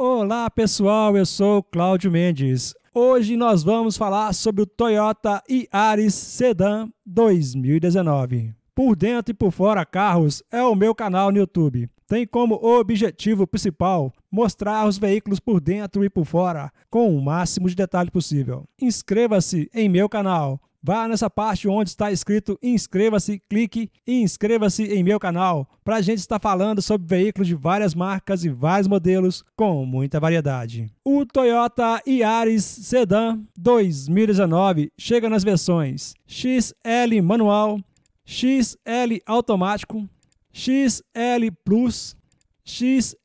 Olá pessoal, eu sou Cláudio Mendes. Hoje nós vamos falar sobre o Toyota Yaris Sedan 2019. Por dentro e por fora carros é o meu canal no YouTube. Tem como objetivo principal mostrar os veículos por dentro e por fora com o máximo de detalhe possível. Inscreva-se em meu canal Vá nessa parte onde está escrito inscreva-se, clique e inscreva-se em meu canal. Para a gente estar falando sobre veículos de várias marcas e vários modelos com muita variedade. O Toyota Yaris Sedan 2019 chega nas versões XL manual, XL automático, XL Plus, XS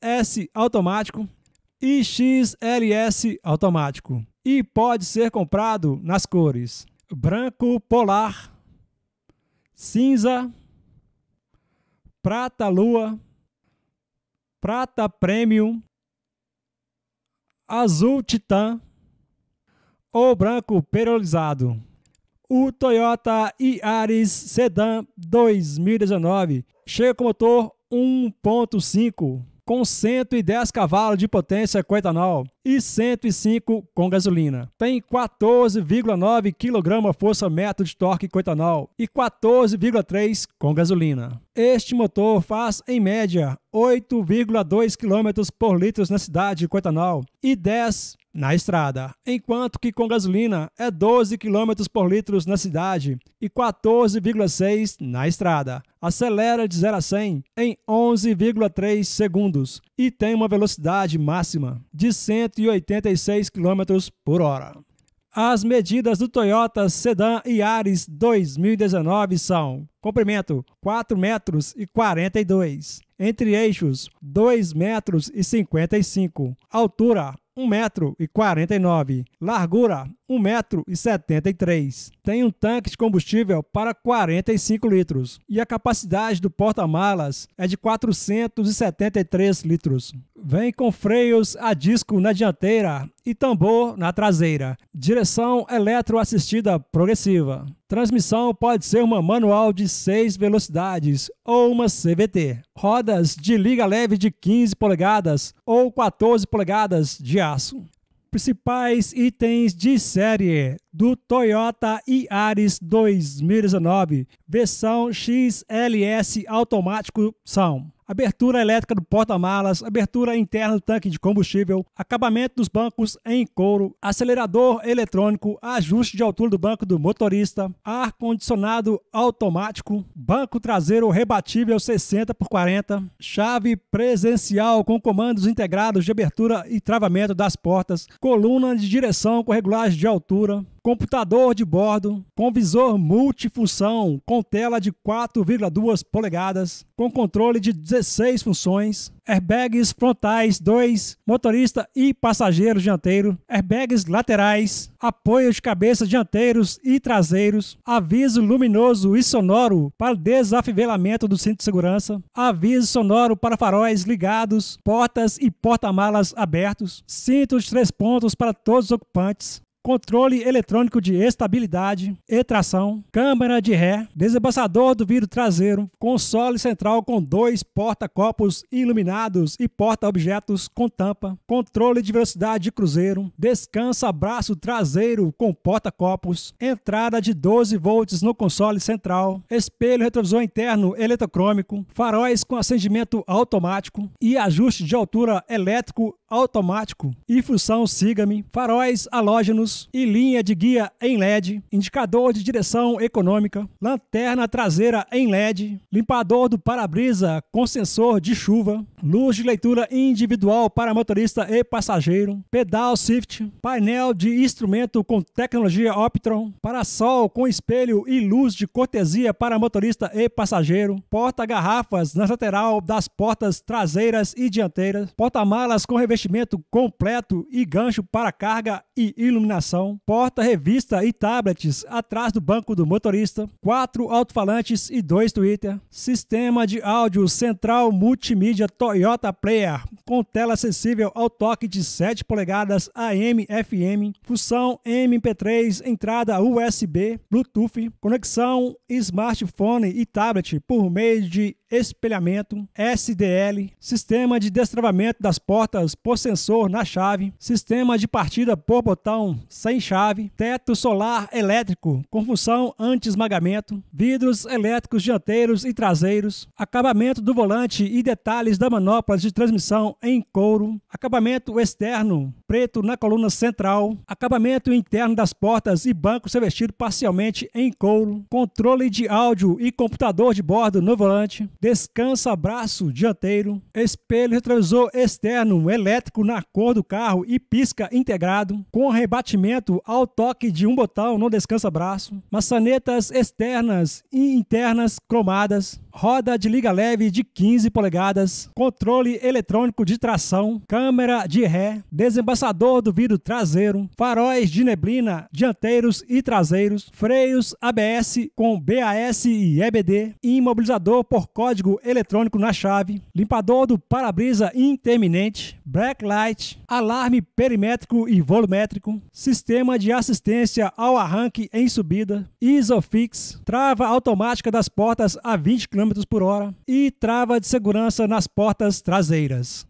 automático e XLS automático. E pode ser comprado nas cores branco polar, cinza, prata lua, prata premium, azul titã ou branco perolizado. O Toyota Yaris Sedan 2019 chega com motor 1.5 com 110 cavalos de potência com etanol e 105 com gasolina. Tem 14,9 kgfm metro de torque com etanol e 14,3 com gasolina. Este motor faz, em média, 8,2 km por litro na cidade com etanol e 10 na estrada, enquanto que com gasolina é 12 km por litro na cidade e 14,6 na estrada. Acelera de 0 a 100 em 11,3 segundos e tem uma velocidade máxima de 186 km por hora. As medidas do Toyota Sedan Ares 2019 são: comprimento 4 metros e 42, entre eixos 2 metros e 55, altura 1,49m, largura 1,73m tem um tanque de combustível para 45 litros e a capacidade do porta-malas é de 473 litros. Vem com freios a disco na dianteira e tambor na traseira. Direção eletroassistida progressiva. Transmissão pode ser uma manual de 6 velocidades ou uma CVT. Rodas de liga leve de 15 polegadas ou 14 polegadas de aço principais itens de série do Toyota Yaris 2019, versão XLS automático são abertura elétrica do porta-malas, abertura interna do tanque de combustível, acabamento dos bancos em couro, acelerador eletrônico, ajuste de altura do banco do motorista, ar-condicionado automático, banco traseiro rebatível 60 por 40, chave presencial com comandos integrados de abertura e travamento das portas, coluna de direção com regulagem de altura, computador de bordo, com visor multifunção, com tela de 4,2 polegadas, com controle de 16 funções, airbags frontais 2, motorista e passageiro dianteiro, airbags laterais, apoio de cabeça dianteiros e traseiros, aviso luminoso e sonoro para desafivelamento do cinto de segurança, aviso sonoro para faróis ligados, portas e porta-malas abertos, cintos de três pontos para todos os ocupantes, controle eletrônico de estabilidade e tração, câmera de ré, desembaçador do vidro traseiro, console central com dois porta-copos iluminados e porta-objetos com tampa, controle de velocidade de cruzeiro, descansa braço traseiro com porta-copos, entrada de 12 volts no console central, espelho retrovisor interno eletrocrômico, faróis com acendimento automático e ajuste de altura elétrico automático, infusão Siga-me, faróis halógenos e linha de guia em LED, indicador de direção econômica, lanterna traseira em LED, limpador do para-brisa com sensor de chuva, luz de leitura individual para motorista e passageiro, pedal shift, painel de instrumento com tecnologia Optron, para-sol com espelho e luz de cortesia para motorista e passageiro, porta-garrafas na lateral das portas traseiras e dianteiras, porta-malas com revestimento revestimento completo e gancho para carga e iluminação, porta-revista e tablets atrás do banco do motorista, quatro alto-falantes e dois Twitter, sistema de áudio central multimídia Toyota Player com tela acessível ao toque de 7 polegadas AM/FM, função MP3, entrada USB, Bluetooth, conexão smartphone e tablet por meio de espelhamento, SDL, sistema de destravamento das portas por sensor na chave, sistema de partida por botão sem chave, teto solar elétrico com função anti-esmagamento, vidros elétricos dianteiros e traseiros, acabamento do volante e detalhes da manopla de transmissão em couro, acabamento externo preto na coluna central, acabamento interno das portas e banco revestido parcialmente em couro, controle de áudio e computador de bordo no volante, descansa braço dianteiro, espelho retrovisor externo elétrico na cor do carro e pisca integrado, com rebatimento ao toque de um botão no descansa braço, maçanetas externas e internas cromadas, roda de liga leve de 15 polegadas, controle eletrônico de tração, câmera de ré, desembaçador do vidro traseiro, faróis de neblina dianteiros e traseiros, freios ABS com BAS e EBD, imobilizador por código eletrônico na chave, limpador do para-brisa interminente, light alarme perimétrico e volumétrico, sistema de assistência ao arranque em subida, ISOFIX, trava automática das portas a 20 km km por hora e trava de segurança nas portas traseiras.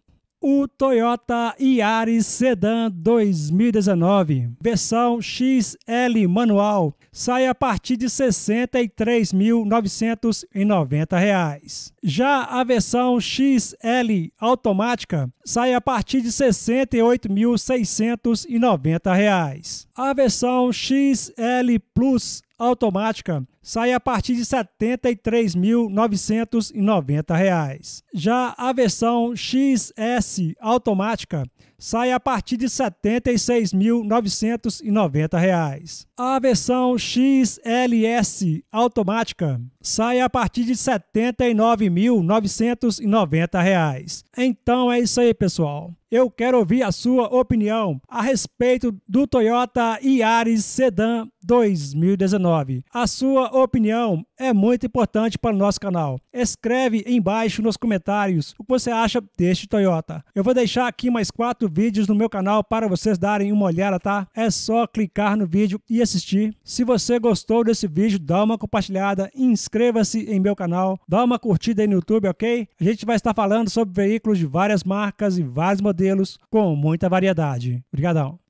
O Toyota Yaris Sedan 2019, versão XL manual, sai a partir de R$ 63.990. Já a versão XL automática sai a partir de R$ 68.690. A versão XL Plus automática sai a partir de R$ 73.990. Já a versão XS automática sai a partir de R$ 76.990. A versão XLS automática sai a partir de R$ 79.990. Então é isso aí, pessoal. Eu quero ouvir a sua opinião a respeito do Toyota Yaris Sedan 2019. A sua opinião é muito importante para o nosso canal. Escreve embaixo nos comentários o que você acha deste Toyota. Eu vou deixar aqui mais quatro vídeos no meu canal para vocês darem uma olhada, tá? É só clicar no vídeo e assistir. Se você gostou desse vídeo, dá uma compartilhada, inscreva-se em meu canal, dá uma curtida aí no YouTube, ok? A gente vai estar falando sobre veículos de várias marcas e vários modelos com muita variedade. Obrigadão!